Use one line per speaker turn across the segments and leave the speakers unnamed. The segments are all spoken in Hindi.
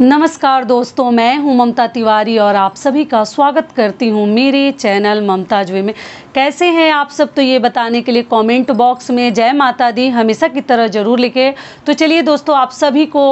नमस्कार दोस्तों मैं हूं ममता तिवारी और आप सभी का स्वागत करती हूं मेरे चैनल ममता जुए में कैसे हैं आप सब तो ये बताने के लिए कमेंट बॉक्स में जय माता दी हमेशा की तरह ज़रूर लिखे तो चलिए दोस्तों आप सभी को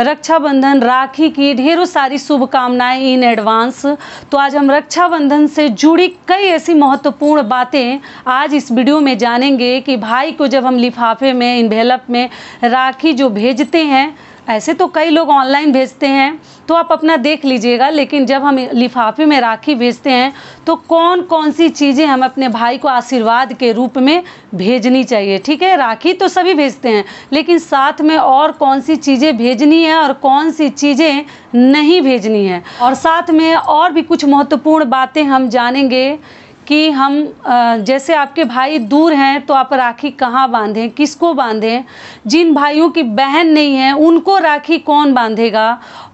रक्षाबंधन राखी की ढेरों सारी शुभकामनाएं इन एडवांस तो आज हम रक्षाबंधन से जुड़ी कई ऐसी महत्वपूर्ण बातें आज इस वीडियो में जानेंगे कि भाई को जब हम लिफाफे में इन्वेलप में राखी जो भेजते हैं ऐसे तो कई लोग ऑनलाइन भेजते हैं तो आप अपना देख लीजिएगा लेकिन जब हम लिफाफे में राखी भेजते हैं तो कौन कौन सी चीज़ें हम अपने भाई को आशीर्वाद के रूप में भेजनी चाहिए ठीक है राखी तो सभी भेजते हैं लेकिन साथ में और कौन सी चीज़ें भेजनी है और कौन सी चीज़ें नहीं भेजनी है और साथ में और भी कुछ महत्वपूर्ण बातें हम जानेंगे कि हम जैसे आपके भाई दूर हैं तो आप राखी कहाँ बांधें किसको बांधें जिन भाइयों की बहन नहीं है उनको राखी कौन बांधेगा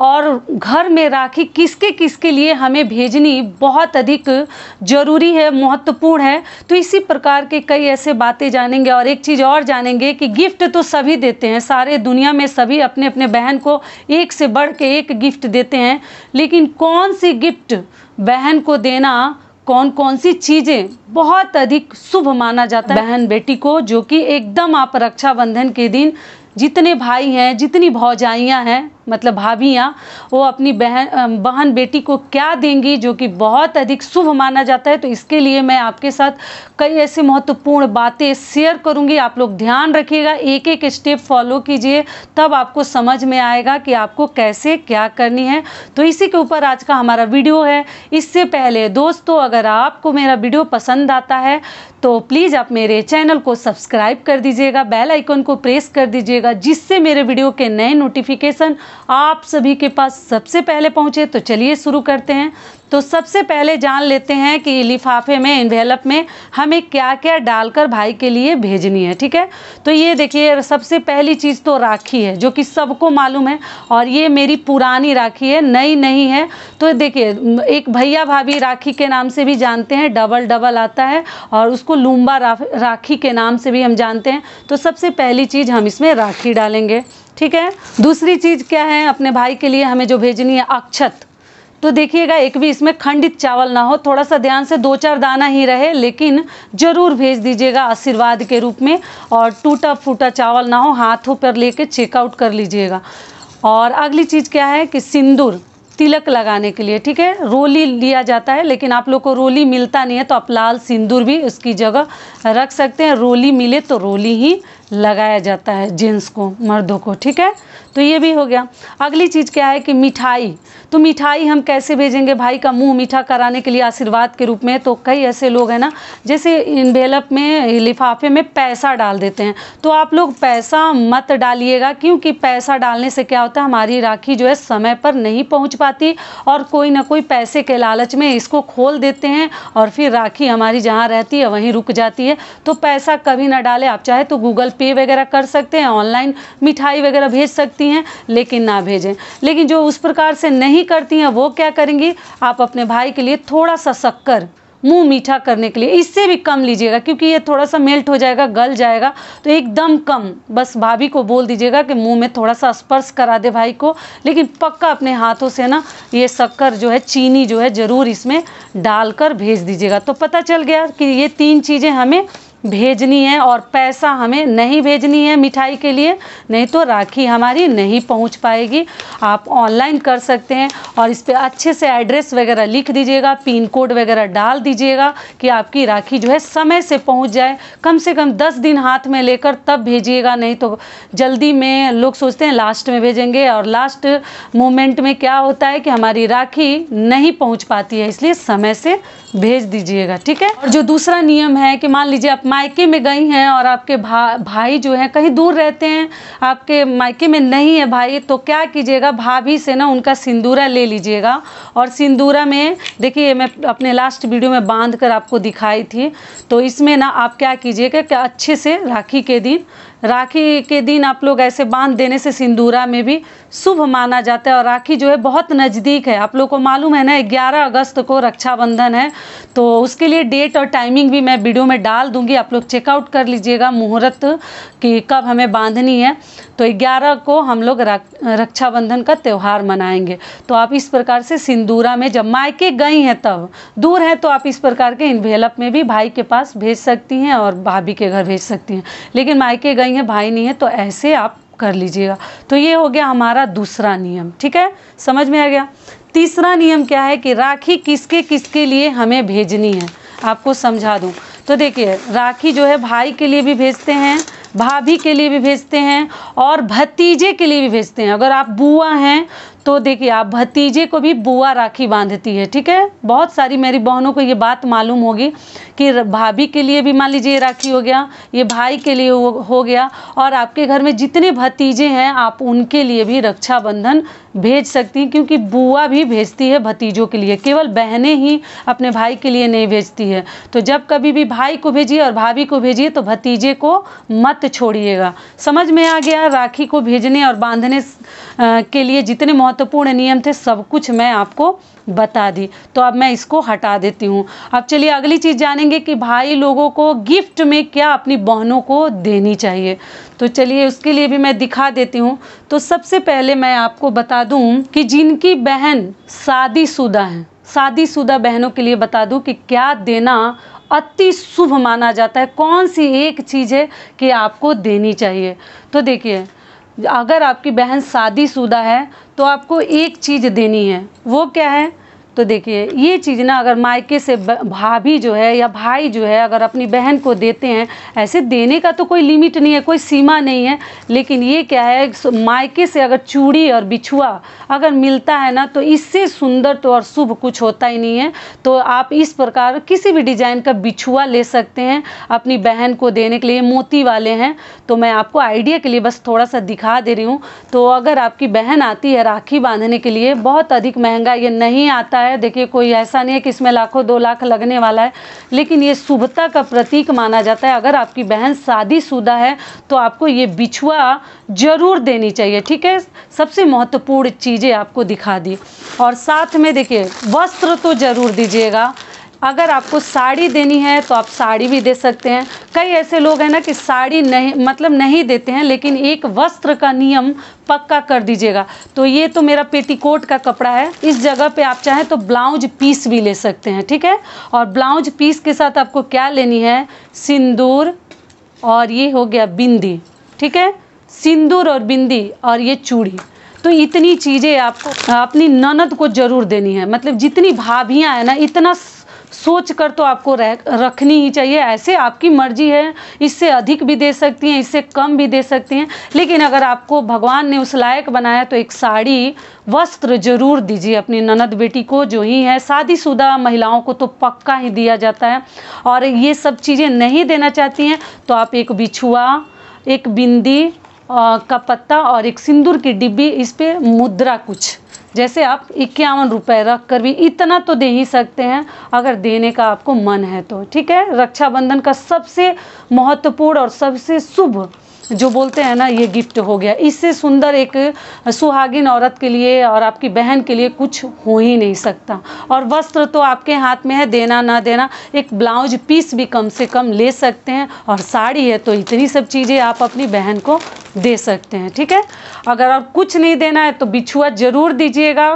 और घर में राखी किसके किसके लिए हमें भेजनी बहुत अधिक ज़रूरी है महत्वपूर्ण है तो इसी प्रकार के कई ऐसे बातें जानेंगे और एक चीज़ और जानेंगे कि गिफ्ट तो सभी देते हैं सारे दुनिया में सभी अपने अपने बहन को एक से बढ़ के एक गिफ्ट देते हैं लेकिन कौन सी गिफ्ट बहन को देना कौन कौन सी चीज़ें बहुत अधिक शुभ माना जाता है बहन बेटी को जो कि एकदम आप रक्षाबंधन के दिन जितने भाई हैं जितनी भौजाइयाँ हैं मतलब भाभियाँ वो अपनी बहन बहन बेटी को क्या देंगी जो कि बहुत अधिक शुभ माना जाता है तो इसके लिए मैं आपके साथ कई ऐसे महत्वपूर्ण बातें शेयर करूँगी आप लोग ध्यान रखिएगा एक एक स्टेप फॉलो कीजिए तब आपको समझ में आएगा कि आपको कैसे क्या करनी है तो इसी के ऊपर आज का हमारा वीडियो है इससे पहले दोस्तों अगर आपको मेरा वीडियो पसंद आता है तो प्लीज़ आप मेरे चैनल को सब्सक्राइब कर दीजिएगा बेल आइकन को प्रेस कर दीजिएगा जिससे मेरे वीडियो के नए नोटिफिकेशन आप सभी के पास सबसे पहले पहुंचे तो चलिए शुरू करते हैं तो सबसे पहले जान लेते हैं कि लिफाफे में इन्वेलप में हमें क्या क्या डालकर भाई के लिए भेजनी है ठीक है तो ये देखिए सबसे पहली चीज़ तो राखी है जो कि सबको मालूम है और ये मेरी पुरानी राखी है नई नहीं है तो देखिए एक भैया भाभी राखी के नाम से भी जानते हैं डबल डबल आता है और उसको लूम्बा राखी के नाम से भी हम जानते हैं तो सबसे पहली चीज़ हम इसमें राखी डालेंगे ठीक है दूसरी चीज़ क्या है अपने भाई के लिए हमें जो भेजनी है अक्षत तो देखिएगा एक भी इसमें खंडित चावल ना हो थोड़ा सा ध्यान से दो चार दाना ही रहे लेकिन ज़रूर भेज दीजिएगा आशीर्वाद के रूप में और टूटा फूटा चावल ना हो हाथों पर लेके चेकआउट कर लीजिएगा और अगली चीज़ क्या है कि सिंदूर तिलक लगाने के लिए ठीक है रोली लिया जाता है लेकिन आप लोग को रोली मिलता नहीं है तो आप लाल सिंदूर भी उसकी जगह रख सकते हैं रोली मिले तो रोली ही लगाया जाता है जेंट्स को मर्दों को ठीक है तो ये भी हो गया अगली चीज़ क्या है कि मिठाई तो मिठाई हम कैसे भेजेंगे भाई का मुंह मीठा कराने के लिए आशीर्वाद के रूप में तो कई ऐसे लोग हैं ना जैसे इन्वेलप में लिफाफे में पैसा डाल देते हैं तो आप लोग पैसा मत डालिएगा क्योंकि पैसा डालने से क्या होता है हमारी राखी जो है समय पर नहीं पहुँच पाती और कोई ना कोई पैसे के लालच में इसको खोल देते हैं और फिर राखी हमारी जहाँ रहती है वहीं रुक जाती है तो पैसा कभी ना डाले आप चाहे तो गूगल पे वगैरह कर सकते हैं ऑनलाइन मिठाई वगैरह भेज सकती हैं लेकिन ना भेजें लेकिन जो उस प्रकार से नहीं करती हैं वो क्या करेंगी आप अपने भाई के लिए थोड़ा सा शक्कर मुंह मीठा करने के लिए इससे भी कम लीजिएगा क्योंकि ये थोड़ा सा मेल्ट हो जाएगा गल जाएगा तो एकदम कम बस भाभी को बोल दीजिएगा कि मुंह में थोड़ा सा स्पर्श करा दे भाई को लेकिन पक्का अपने हाथों से ना ये शक्कर जो है चीनी जो है ज़रूर इसमें डालकर भेज दीजिएगा तो पता चल गया कि ये तीन चीज़ें हमें भेजनी है और पैसा हमें नहीं भेजनी है मिठाई के लिए नहीं तो राखी हमारी नहीं पहुंच पाएगी आप ऑनलाइन कर सकते हैं और इस पर अच्छे से एड्रेस वगैरह लिख दीजिएगा पिन कोड वगैरह डाल दीजिएगा कि आपकी राखी जो है समय से पहुंच जाए कम से कम दस दिन हाथ में लेकर तब भेजिएगा नहीं तो जल्दी में लोग सोचते हैं लास्ट में भेजेंगे और लास्ट मोमेंट में क्या होता है कि हमारी राखी नहीं पहुँच पाती है इसलिए समय से भेज दीजिएगा ठीक है और जो दूसरा नियम है कि मान लीजिए आप मायके में गई हैं और आपके भा, भाई जो हैं कहीं दूर रहते हैं आपके मायके में नहीं है भाई तो क्या कीजिएगा भाभी से ना उनका सिंदूरा ले लीजिएगा और सिंदूरा में देखिए मैं अपने लास्ट वीडियो में बांध कर आपको दिखाई थी तो इसमें ना आप क्या कीजिएगा कि अच्छे से राखी के दिन राखी के दिन आप लोग ऐसे बांध देने से सिंदूरा में भी शुभ माना जाता है और राखी जो है बहुत नज़दीक है आप लोग को मालूम है ना 11 अगस्त को रक्षाबंधन है तो उसके लिए डेट और टाइमिंग भी मैं वीडियो में डाल दूंगी आप आप लोग चेकआउट कर लीजिएगा मुहूर्त कि कब हमें बांधनी है तो ग्यारह को हम लोग रक्षाबंधन का त्यौहार मनाएंगे तो आप इस प्रकार से सिंदूरा में जब मायके गई हैं तब दूर हैं तो आप इस प्रकार के इन्वेलप में भी भाई के पास भेज सकती हैं और भाभी के घर भेज सकती हैं लेकिन मायके गई हैं भाई नहीं है तो ऐसे आप कर लीजिएगा तो ये हो गया हमारा दूसरा नियम ठीक है समझ में आ गया तीसरा नियम क्या है कि राखी किसके किसके लिए हमें भेजनी है आपको समझा दूँ तो देखिए राखी जो है भाई के लिए भी भेजते हैं भाभी के लिए भी भेजते हैं और भतीजे के लिए भी भेजते हैं अगर आप बुआ हैं तो देखिए आप भतीजे को भी बुआ राखी बांधती है ठीक है बहुत सारी मेरी बहनों को ये बात मालूम होगी कि भाभी के लिए भी मान लीजिए ये राखी हो गया ये भाई के लिए हो गया और आपके घर में जितने भतीजे हैं आप उनके लिए भी रक्षाबंधन भेज सकती हैं क्योंकि बुआ भी भेजती है भतीजों के लिए केवल बहनें ही अपने भाई के लिए नहीं भेजती है तो जब कभी भी भाई को भेजिए और भाभी को भेजिए तो भतीजे को मत छोड़िएगा समझ में आ गया राखी को भेजने और बांधने के लिए जितने महत्वपूर्ण नियम थे सब कुछ मैं आपको बता दी तो अब मैं इसको हटा देती हूँ अब चलिए अगली चीज़ जानेंगे कि भाई लोगों को गिफ्ट में क्या अपनी बहनों को देनी चाहिए तो चलिए उसके लिए भी मैं दिखा देती हूँ तो सबसे पहले मैं आपको बता दूँ कि जिनकी बहन शादीशुदा है शादीशुदा बहनों के लिए बता दूं कि क्या देना अति शुभ माना जाता है कौन सी एक चीज़ है कि आपको देनी चाहिए तो देखिए अगर आपकी बहन शादीशुदा है तो आपको एक चीज़ देनी है वो क्या है तो देखिए ये चीज़ ना अगर मायके से भाभी जो है या भाई जो है अगर अपनी बहन को देते हैं ऐसे देने का तो कोई लिमिट नहीं है कोई सीमा नहीं है लेकिन ये क्या है मायके से अगर चूड़ी और बिछुआ अगर मिलता है ना तो इससे सुंदर तो और शुभ कुछ होता ही नहीं है तो आप इस प्रकार किसी भी डिज़ाइन का बिछुआ ले सकते हैं अपनी बहन को देने के लिए मोती वाले हैं तो मैं आपको आइडिया के लिए बस थोड़ा सा दिखा दे रही हूँ तो अगर आपकी बहन आती है राखी बांधने के लिए बहुत अधिक महंगा ये नहीं आता है देखिए कोई ऐसा नहीं है कि इसमें लाखों दो लाख लगने वाला है लेकिन ये शुभता का प्रतीक माना जाता है अगर आपकी बहन शादीशुदा है तो आपको ये बिछुआ ज़रूर देनी चाहिए ठीक है सबसे महत्वपूर्ण चीज़ें आपको दिखा दी और साथ में देखिए वस्त्र तो ज़रूर दीजिएगा अगर आपको साड़ी देनी है तो आप साड़ी भी दे सकते हैं कई ऐसे लोग हैं ना कि साड़ी नहीं मतलब नहीं देते हैं लेकिन एक वस्त्र का नियम पक्का कर दीजिएगा तो ये तो मेरा पेटीकोट का कपड़ा है इस जगह पे आप चाहें तो ब्लाउज पीस भी ले सकते हैं ठीक है और ब्लाउज पीस के साथ आपको क्या लेनी है सिंदूर और ये हो गया बिंदी ठीक है सिंदूर और बिंदी और ये चूड़ी तो इतनी चीज़ें आपको अपनी ननद को ज़रूर देनी है मतलब जितनी भाभियाँ हैं ना इतना सोच कर तो आपको रखनी ही चाहिए ऐसे आपकी मर्जी है इससे अधिक भी दे सकती हैं इससे कम भी दे सकती हैं लेकिन अगर आपको भगवान ने उस लायक बनाया तो एक साड़ी वस्त्र जरूर दीजिए अपनी ननद बेटी को जो ही है शादीशुदा महिलाओं को तो पक्का ही दिया जाता है और ये सब चीज़ें नहीं देना चाहती हैं तो आप एक बिछुआ एक बिंदी का पत्ता और एक सिंदूर की डिब्बी इस पर मुद्रा कुछ जैसे आप इक्यावन रुपये रख कर भी इतना तो दे ही सकते हैं अगर देने का आपको मन है तो ठीक है रक्षाबंधन का सबसे महत्वपूर्ण और सबसे शुभ जो बोलते हैं ना ये गिफ्ट हो गया इससे सुंदर एक सुहागिन औरत के लिए और आपकी बहन के लिए कुछ हो ही नहीं सकता और वस्त्र तो आपके हाथ में है देना ना देना एक ब्लाउज पीस भी कम से कम ले सकते हैं और साड़ी है तो इतनी सब चीज़ें आप अपनी बहन को दे सकते हैं ठीक है अगर और कुछ नहीं देना है तो बिछुआ ज़रूर दीजिएगा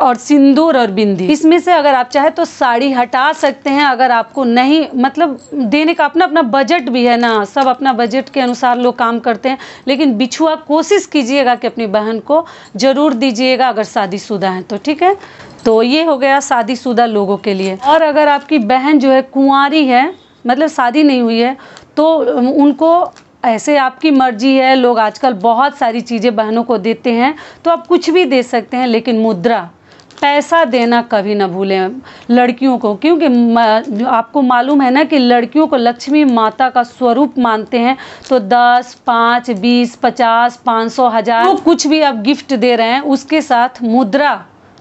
और सिंदूर और बिंदी इसमें से अगर आप चाहे तो साड़ी हटा सकते हैं अगर आपको नहीं मतलब देने का अपना अपना बजट भी है ना सब अपना बजट के अनुसार लोग काम करते हैं लेकिन बिछुआ कोशिश कीजिएगा कि अपनी बहन को ज़रूर दीजिएगा अगर शादीशुदा है तो ठीक है तो ये हो गया शादीशुदा लोगों के लिए और अगर आपकी बहन जो है कुंवारी है मतलब शादी नहीं हुई है तो उनको ऐसे आपकी मर्जी है लोग आजकल बहुत सारी चीज़ें बहनों को देते हैं तो आप कुछ भी दे सकते हैं लेकिन मुद्रा पैसा देना कभी ना भूलें लड़कियों को क्योंकि आपको मालूम है ना कि लड़कियों को लक्ष्मी माता का स्वरूप मानते हैं तो दस पाँच बीस पचास पाँच सौ हज़ार कुछ भी आप गिफ्ट दे रहे हैं उसके साथ मुद्रा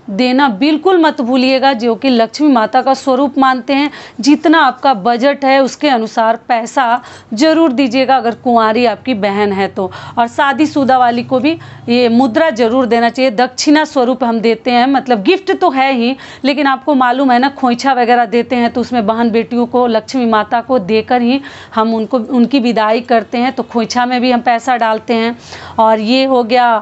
देना बिल्कुल मत भूलिएगा जो कि लक्ष्मी माता का स्वरूप मानते हैं जितना आपका बजट है उसके अनुसार पैसा ज़रूर दीजिएगा अगर कुंवारी आपकी बहन है तो और शादीशुदा वाली को भी ये मुद्रा ज़रूर देना चाहिए दक्षिणा स्वरूप हम देते हैं मतलब गिफ्ट तो है ही लेकिन आपको मालूम है ना खोइछा वगैरह देते हैं तो उसमें बहन बेटियों को लक्ष्मी माता को देकर ही हम उनको उनकी विदाई करते हैं तो खोइछा में भी हम पैसा डालते हैं और ये हो गया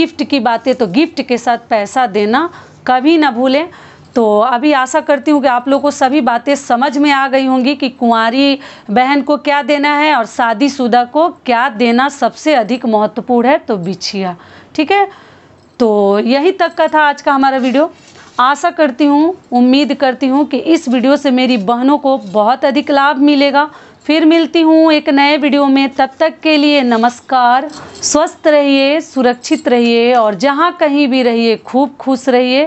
गिफ्ट की बातें तो गिफ्ट के साथ पैसा देना कभी ना भूलें तो अभी आशा करती हूँ कि आप लोगों को सभी बातें समझ में आ गई होंगी कि कुंवारी बहन को क्या देना है और शादीशुदा को क्या देना सबसे अधिक महत्वपूर्ण है तो बिछिया ठीक है तो यही तक का था आज का हमारा वीडियो आशा करती हूँ उम्मीद करती हूँ कि इस वीडियो से मेरी बहनों को बहुत अधिक लाभ मिलेगा फिर मिलती हूँ एक नए वीडियो में तब तक के लिए नमस्कार स्वस्थ रहिए सुरक्षित रहिए और जहाँ कहीं भी रहिए खूब खुश रहिए